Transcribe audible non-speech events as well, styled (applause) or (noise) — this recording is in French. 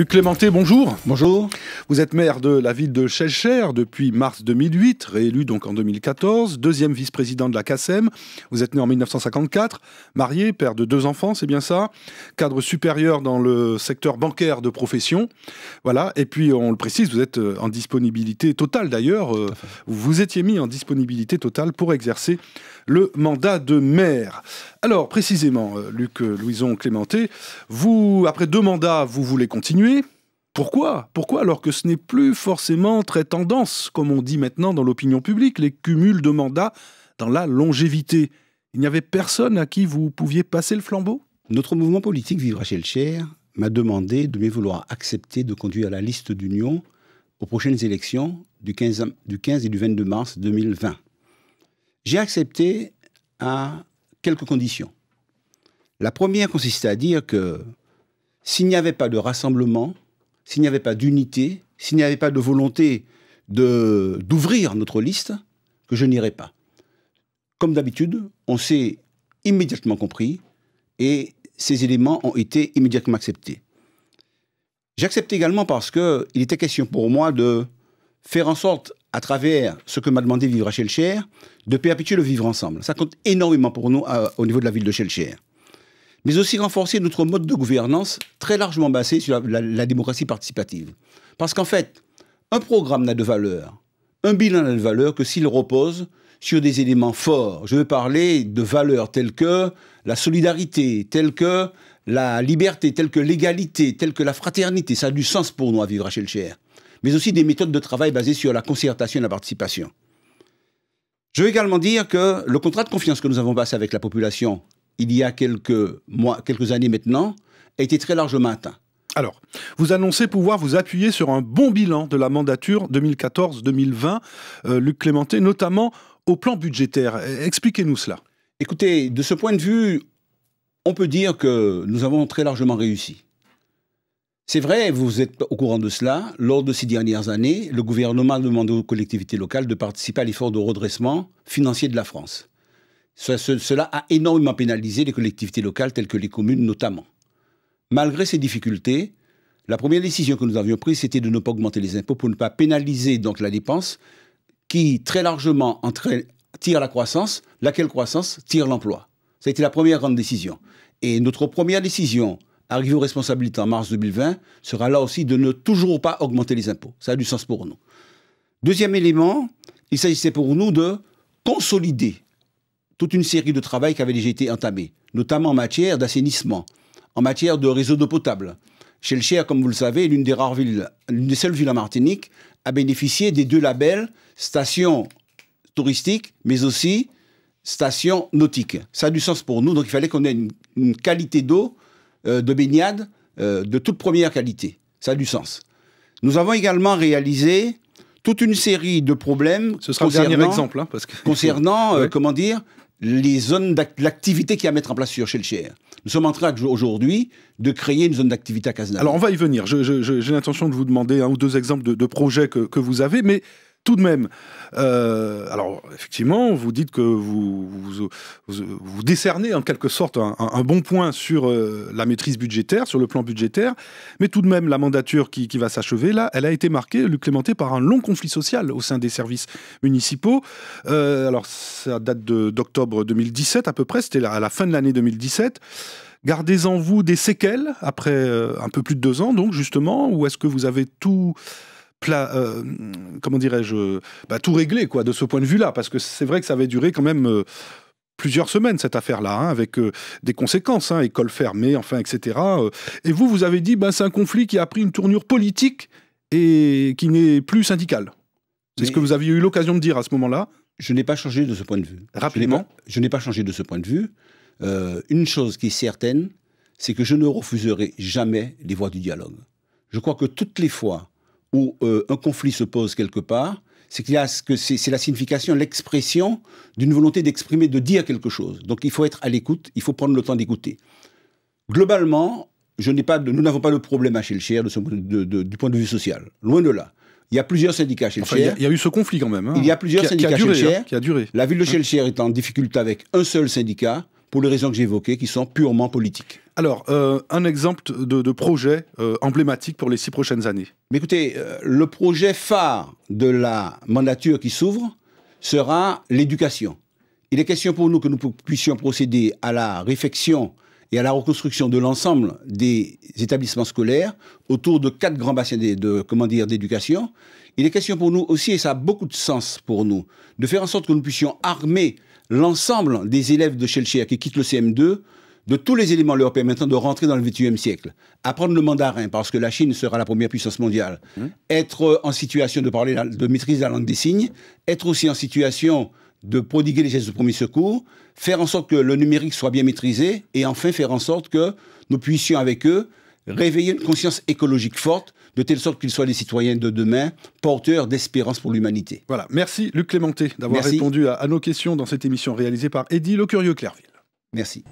Luc Clémenté, bonjour. Bonjour. Vous êtes maire de la ville de Chelcher depuis mars 2008, réélu donc en 2014, deuxième vice-président de la CACEM. Vous êtes né en 1954, marié, père de deux enfants, c'est bien ça, cadre supérieur dans le secteur bancaire de profession. Voilà, et puis on le précise, vous êtes euh, en disponibilité totale d'ailleurs, euh, vous étiez mis en disponibilité totale pour exercer le mandat de maire. Alors précisément, euh, Luc Louison Clémenté, vous, après deux mandats, vous voulez continuer pourquoi Pourquoi alors que ce n'est plus forcément très tendance, comme on dit maintenant dans l'opinion publique, les cumuls de mandats dans la longévité Il n'y avait personne à qui vous pouviez passer le flambeau Notre mouvement politique Vivre à Cher m'a demandé de me vouloir accepter de conduire la liste d'union aux prochaines élections du 15, du 15 et du 22 mars 2020. J'ai accepté à quelques conditions. La première consistait à dire que s'il n'y avait pas de rassemblement, s'il n'y avait pas d'unité, s'il n'y avait pas de volonté d'ouvrir notre liste, que je n'irais pas. Comme d'habitude, on s'est immédiatement compris et ces éléments ont été immédiatement acceptés. J'accepte également parce qu'il était question pour moi de faire en sorte, à travers ce que m'a demandé Vivre à de perpétuer le vivre ensemble. Ça compte énormément pour nous euh, au niveau de la ville de Shellcher mais aussi renforcer notre mode de gouvernance très largement basé sur la, démocratie participative. Parce qu'en fait, un programme n'a de valeur, un bilan n'a de valeur que s'il repose sur des éléments forts. Je veux parler de valeurs telles que la solidarité, telles que la liberté, telles que l'égalité, telles que la fraternité. Ça a du sens pour nous à vivre à Chelcher. Mais aussi des méthodes de travail basées sur la concertation et la participation. Je veux également dire que le contrat de confiance que nous avons passé avec la population il y a quelques mois, quelques années maintenant, a été très largement atteint. Alors, vous annoncez pouvoir vous appuyer sur un bon bilan de la mandature 2014-2020, euh, Luc Clémenté, notamment au plan budgétaire. Expliquez-nous cela. Écoutez, de ce point de vue, on peut dire que nous avons très largement réussi. C'est vrai, vous êtes au courant de cela. Lors de ces dernières années, le gouvernement a demandé aux collectivités locales de participer à l'effort de redressement financier de la France cela a énormément pénalisé les collectivités locales, telles que les communes notamment. Malgré ces difficultés, la première décision que nous avions prise, c'était de ne pas augmenter les impôts pour ne pas pénaliser donc la dépense qui, très largement, tire la croissance, laquelle croissance tire l'emploi. Ça a été la première grande décision. Et notre première décision, arrivée aux responsabilités en mars 2020, sera là aussi de ne toujours pas augmenter les impôts. Ça a du sens pour nous. Deuxième élément, il s'agissait pour nous de consolider toute une série de travaux qui avaient déjà été entamés, notamment en matière d'assainissement, en matière de réseau d'eau potable. Chelcher, comme vous le savez, l'une des rares villes, l'une des seules villes en Martinique à bénéficié des deux labels station touristique, mais aussi station nautique. Ça a du sens pour nous, donc il fallait qu'on ait une, qualité d'eau euh, de baignade euh, de toute première qualité. Ça a du sens. Nous avons également réalisé toute une série de problèmes. Ce sera le dernier exemple, hein, parce que... concernant, (laughs) euh, comment dire, les zones d'activité qu'il y a à mettre en place sur Shellshare. Nous sommes en train aujourd'hui de créer une zone d'activité à Alors on va y venir. J'ai l'intention de vous demander un ou deux exemples de, projets que, vous avez, mais tout de même, euh, alors effectivement, vous dites que vous, vous, décernez en quelque sorte un, bon point sur euh, la maîtrise budgétaire, sur le plan budgétaire, mais tout de même, la mandature qui, va s'achever, là, elle a été marquée, Luc Clémenté, par un long conflit social au sein des services municipaux. Euh, alors, ça date d'octobre 2017 à peu près, c'était à la fin de l'année 2017. Gardez en vous des séquelles après un peu plus de deux ans, donc justement, ou est-ce que vous avez tout euh, comment dirais-je, bah, tout réglé quoi, de ce point de vue-là, parce que c'est vrai que ça avait duré quand même euh, plusieurs semaines cette affaire-là, hein, avec euh, des conséquences, hein, école fermée, enfin, etc. et vous, vous avez dit, ben, c'est un conflit qui a pris une tournure politique et qui n'est plus syndical. C'est ce que vous aviez eu l'occasion de dire à ce moment-là. Je n'ai pas changé de ce point de vue. Rapidement. Je n'ai pas, changé de ce point de vue. une chose qui est certaine, c'est que je ne refuserai jamais les voies du dialogue. Je crois que toutes les fois où euh, un conflit se pose quelque part, c'est qu'il a ce que c'est la signification, l'expression d'une volonté d'exprimer, de dire quelque chose. Donc il faut être à l'écoute, il faut prendre le temps d'écouter. Globalement, je n'ai pas nous n'avons pas de problème à Chelcher du point de vue social. Loin de là. Il y a plusieurs syndicats à enfin, Il y, a eu ce conflit quand même. Hein. il y a plusieurs syndicats à hein, a duré, qui duré. La ville de hein. Chelcher est en difficulté avec un seul syndicat pour les raisons que j'ai évoquées, qui sont purement politiques. Alors, euh, un exemple de, projet euh, emblématique pour les six prochaines années. écoutez, euh, le projet phare de la mandature qui s'ouvre sera l'éducation. Il est question pour nous que nous puissions procéder à la réfection et à la reconstruction de l'ensemble des établissements scolaires autour de quatre grands bassins de d'éducation. Il est question pour nous aussi, et ça a beaucoup de sens pour nous, de faire en sorte que nous puissions armer l'ensemble des élèves de Shelcher qui quittent le CM2 de tous les éléments européens permettant de rentrer dans le 21e siècle. Apprendre le mandarin, parce que la Chine sera la première puissance mondiale. Mmh. Être en situation de parler, de maîtriser la langue des signes. Être aussi en situation de prodiguer les gestes de premier secours. Faire en sorte que le numérique soit bien maîtrisé. Et enfin, faire en sorte que nous puissions, avec eux, réveiller une conscience écologique forte, de telle sorte qu'ils soient les citoyens de demain, porteurs d'espérance pour l'humanité. Voilà. Merci, Luc Clémenté, d'avoir répondu à, nos questions dans cette émission réalisée par Eddy Le Curieux Clerville. Merci.